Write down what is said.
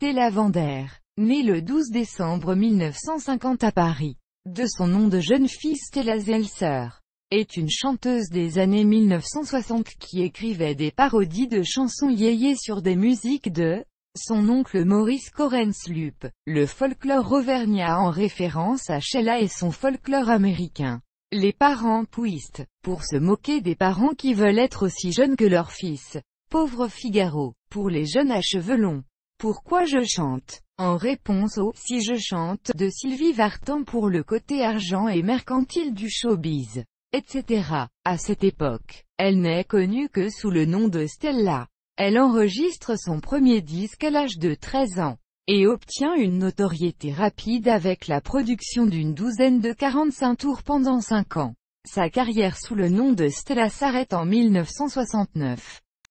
Stella Vander, née le 12 décembre 1950 à Paris, de son nom de jeune fille Stella Zelser, est une chanteuse des années 1960 qui écrivait des parodies de chansons yéyé sur des musiques de son oncle Maurice Corenslup, le folklore auvergnat en référence à Shella et son folklore américain. Les parents pouistes, pour se moquer des parents qui veulent être aussi jeunes que leur fils. Pauvre Figaro, pour les jeunes à cheveux longs. Pourquoi je chante En réponse au « Si je chante » de Sylvie Vartan pour le côté argent et mercantile du showbiz, etc. À cette époque, elle n'est connue que sous le nom de Stella. Elle enregistre son premier disque à l'âge de 13 ans, et obtient une notoriété rapide avec la production d'une douzaine de 45 tours pendant 5 ans. Sa carrière sous le nom de Stella s'arrête en 1969.